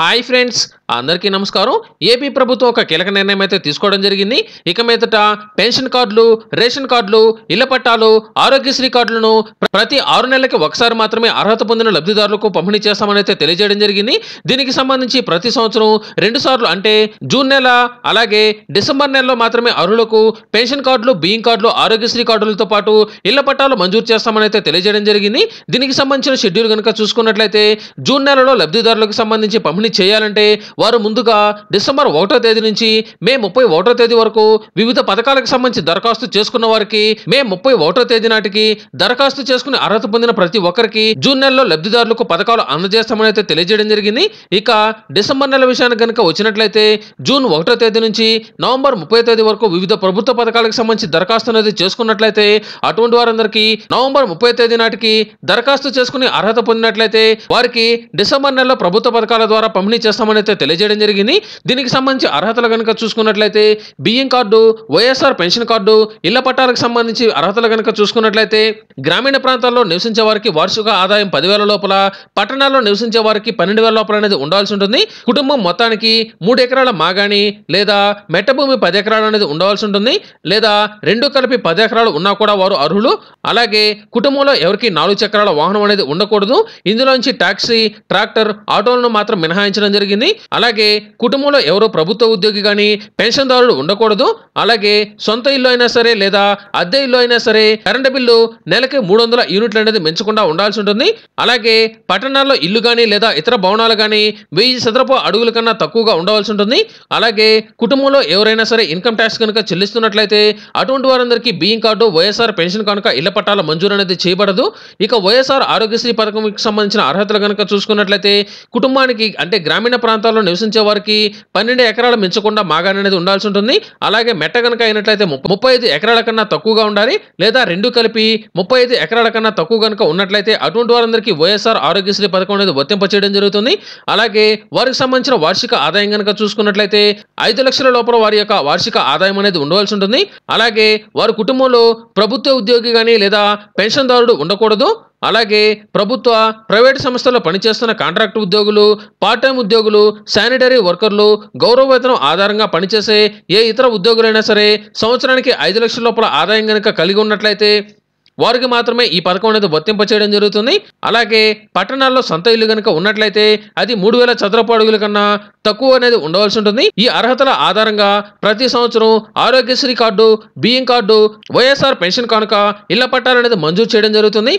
Hi friends, అందరికీ నమస్కారం AP ప్రభుత్వం ఒక కీలక నిర్ణయం అయితే తీసుకోవడం జరిగింది ఇక మీదట పెన్షన్ కార్డులు రేషన్ కార్డులు ఇళ్ల పట్టాలు ఆరోగ్యశ్రీ కార్డులను ప్రతి ఆరు నెలలకి ఒకసారి మాత్రమే అర్హత పొందిన లబ్ధిదారులకు పంపిణీ చేస్తామని అయితే తెలియజేయడం జరిగింది దీనికి సంబంధించి ప్రతి సంవత్సరం రెండు సార్లు అంటే జూన్ నెల అలాగే డిసెంబర్ నెలలో మాత్రమే అర్హులకు పెన్షన్ కార్డులు బియ్యం కార్డులు ఆరోగ్యశ్రీ కార్డులతో పాటు ఇళ్ల పట్టాలు మంజూరు చేస్తామని అయితే తెలియజేయడం జరిగింది దీనికి సంబంధించిన షెడ్యూల్ కనుక చూసుకున్నట్లయితే జూన్ నెలలో లబ్ధిదారులకు సంబంధించి పంపిణీ చేయాలంటే వారు ముందుగా డిసెంబర్ ఒకటో తేదీ నుంచి మే ముప్పై ఒకటో తేదీ వరకు వివిధ పథకాలకు సంబంధించి దరఖాస్తు చేసుకున్న వారికి మే ముప్పై ఒకటో తేదీ నాటికి దరఖాస్తు చేసుకుని అర్హత పొందిన ప్రతి ఒక్కరికి జూన్ నెలలో లబ్ధిదారులకు పథకాలు అందజేస్తామని అయితే తెలియజేయడం జరిగింది ఇక డిసెంబర్ నెల విషయానికి కనుక వచ్చినట్లయితే జూన్ ఒకటో తేదీ నుంచి నవంబర్ ముప్పై తేదీ వరకు వివిధ ప్రభుత్వ పథకాలకు సంబంధించి దరఖాస్తు అనేది చేసుకున్నట్లయితే అటువంటి వారందరికీ నవంబర్ ముప్పై తేదీ నాటికి దరఖాస్తు చేసుకుని అర్హత పొందినట్లయితే వారికి డిసెంబర్ నెలలో ప్రభుత్వ పథకాల ద్వారా పంపిణీ చేస్తామని అయితే తెలియజేయడం జరిగింది దీనికి సంబంధించి అర్హతలు కనుక చూసుకున్నట్లయితే బియ్యం కార్డు వైఎస్ఆర్ పెన్షన్ కార్డు ఇళ్ల పట్టాలకు సంబంధించి అర్హతలు కనుక చూసుకున్నట్లయితే గ్రామీణ ప్రాంతాల్లో నివసించే వారికి వార్షిక ఆదాయం పదివేల లోపల పట్టణాల్లో నివసించే వారికి పన్నెండు వేల లోపల అనేది ఉండాల్సి ఉంటుంది కుటుంబం మొత్తానికి మూడు ఎకరాల మాగాణి లేదా మెట్టభూమి పది ఎకరాలు అనేది ఉండవలసి ఉంటుంది లేదా రెండు కలిపి పది ఎకరాలు ఉన్నా కూడా వారు అర్హులు అలాగే కుటుంబంలో ఎవరికి నాలుగు చక్రాల వాహనం అనేది ఉండకూడదు ఇందులోంచి ట్యాక్సీ ట్రాక్టర్ ఆటోలను మాత్రం మినహాయించడం జరిగింది అలాగే కుటుంబంలో ఎవరో ప్రభుత్వ ఉద్యోగి కానీ పెన్షన్దారుడు ఉండకూడదు అలాగే సొంత ఇల్లు అయినా సరే లేదా అద్దె ఇల్లు అయినా సరే కరెంటు బిల్లు నెలకి మూడు వందల యూనిట్లు అనేది మెంచకుండా ఉండాల్సి ఉంటుంది అలాగే పట్టణాల్లో ఇల్లు కానీ లేదా ఇతర భవనాలు కానీ వెయ్యి చదరపు అడుగుల కన్నా తక్కువగా ఉండవలసి ఉంటుంది అలాగే కుటుంబంలో ఎవరైనా సరే ఇన్కమ్ ట్యాక్స్ కనుక చెల్లిస్తున్నట్లయితే అటువంటి వారందరికీ బియ్యం కార్డు వైఎస్ఆర్ పెన్షన్ కనుక ఇళ్ల పట్టాల మంజూరు అనేది చేయబడదు ఇక వైఎస్ఆర్ ఆరోగ్యశ్రీ పథకంకి సంబంధించిన అర్హతలు కనుక చూసుకున్నట్లయితే కుటుంబానికి అంటే గ్రామీణ ప్రాంతాల్లో నివసించే వారికి పన్నెండు ఎకరాలు మించకుండా మాగాని అనేది ఉండాల్సి ఉంటుంది అలాగే మెట్ట కనుక అయినట్లయితే ముప్పై ఐదు ఎకరాల కన్నా తక్కువగా ఉండాలి లేదా రెండు కలిపి ముప్పై ఐదు ఎకరాల కన్నా తక్కువ కనుక ఉన్నట్లయితే అటువంటి వారందరికీ వైఎస్ఆర్ ఆరోగ్యశ్రీ పథకం అనేది వర్తింప చేయడం జరుగుతుంది అలాగే వారికి సంబంధించిన వార్షిక ఆదాయం కనుక చూసుకున్నట్లయితే ఐదు లక్షల లోపల వారి యొక్క వార్షిక ఆదాయం అనేది ఉండవలసి ఉంటుంది అలాగే వారి కుటుంబంలో ప్రభుత్వ ఉద్యోగి కానీ లేదా పెన్షన్దారుడు ఉండకూడదు అలాగే ప్రభుత్వ ప్రైవేటు సంస్థల్లో పనిచేస్తున్న కాంట్రాక్ట్ ఉద్యోగులు పార్ట్ టైం ఉద్యోగులు శానిటరీ వర్కర్లు గౌరవ వేతనం ఆధారంగా పనిచేసే ఏ ఇతర ఉద్యోగులైనా సరే సంవత్సరానికి ఐదు లక్షల లోపల ఆదాయం కనుక కలిగి ఉన్నట్లయితే వారికి మాత్రమే ఈ పథకం అనేది వర్తింప చేయడం జరుగుతుంది అలాగే పట్టణాల్లో సొంత ఇల్లు కనుక ఉన్నట్లయితే అది మూడు వేల చదరపు అడుగుల కన్నా తక్కువ అనేది ఉండవలసి ఉంటుంది ఈ అర్హతల ఆధారంగా ప్రతి సంవత్సరం ఆరోగ్యశ్రీ కార్డు బియ్యం కార్డు వైఎస్ఆర్ పెన్షన్ కనుక ఇళ్ల పట్టాలనేది మంజూరు చేయడం జరుగుతుంది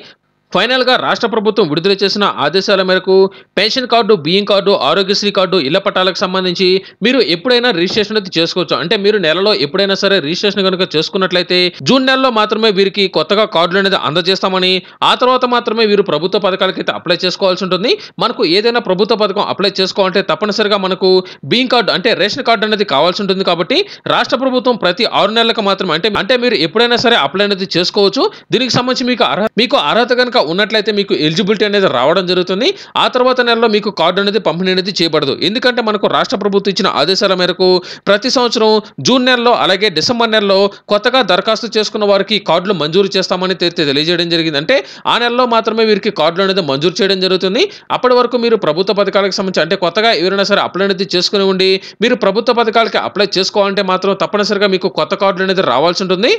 ఫైనల్ గా రాష్ట్ర ప్రభుత్వం విడుదల చేసిన ఆదేశాల మేరకు పెన్షన్ కార్డు బియ్యం కార్డు ఆరోగ్యశ్రీ కార్డు ఇళ్ల పట్టాలకు సంబంధించి మీరు ఎప్పుడైనా రిజిస్ట్రేషన్ అయితే చేసుకోవచ్చు అంటే మీరు నెలలో ఎప్పుడైనా సరే రిజిస్ట్రేషన్ కనుక చేసుకున్నట్లయితే జూన్ నెలలో మాత్రమే వీరికి కొత్తగా కార్డులు అనేది అందజేస్తామని ఆ తర్వాత మాత్రమే వీరు ప్రభుత్వ పథకాలకైతే అప్లై చేసుకోవాల్సి ఉంటుంది మనకు ఏదైనా ప్రభుత్వ పథకం అప్లై చేసుకోవాలంటే తప్పనిసరిగా మనకు బియ్యం కార్డు అంటే రేషన్ కార్డు అనేది కావాల్సి ఉంటుంది కాబట్టి రాష్ట్ర ప్రభుత్వం ప్రతి ఆరు నెలలకు మాత్రమే అంటే అంటే మీరు ఎప్పుడైనా సరే అప్లై అనేది చేసుకోవచ్చు దీనికి సంబంధించి మీకు అర్హత మీకు అర్హత కనుక ఉన్నట్లయితే మీకు ఎలిజిబిలిటీ అనేది రావడం జరుగుతుంది ఆ తర్వాత నెలలో మీకు కార్డు అనేది పంపిణీ అనేది చేయబడదు ఎందుకంటే మనకు రాష్ట్ర ప్రభుత్వం ఇచ్చిన ఆదేశాల మేరకు ప్రతి సంవత్సరం జూన్ నెలలో అలాగే డిసెంబర్ నెలలో కొత్తగా దరఖాస్తు చేసుకున్న వారికి కార్డులు మంజూరు చేస్తామని తెలియజేయడం జరిగింది అంటే ఆ నెలలో మాత్రమే వీరికి కార్డులు అనేది మంజూరు చేయడం జరుగుతుంది అప్పటి వరకు మీరు ప్రభుత్వ పథకాలకు సంబంధించి అంటే కొత్తగా ఎవరైనా సరే అప్లై అనేది చేసుకుని ఉండి మీరు ప్రభుత్వ పథకాలకి అప్లై చేసుకోవాలంటే మాత్రం తప్పనిసరిగా మీకు కొత్త కార్డులు అనేది రావాల్సి ఉంటుంది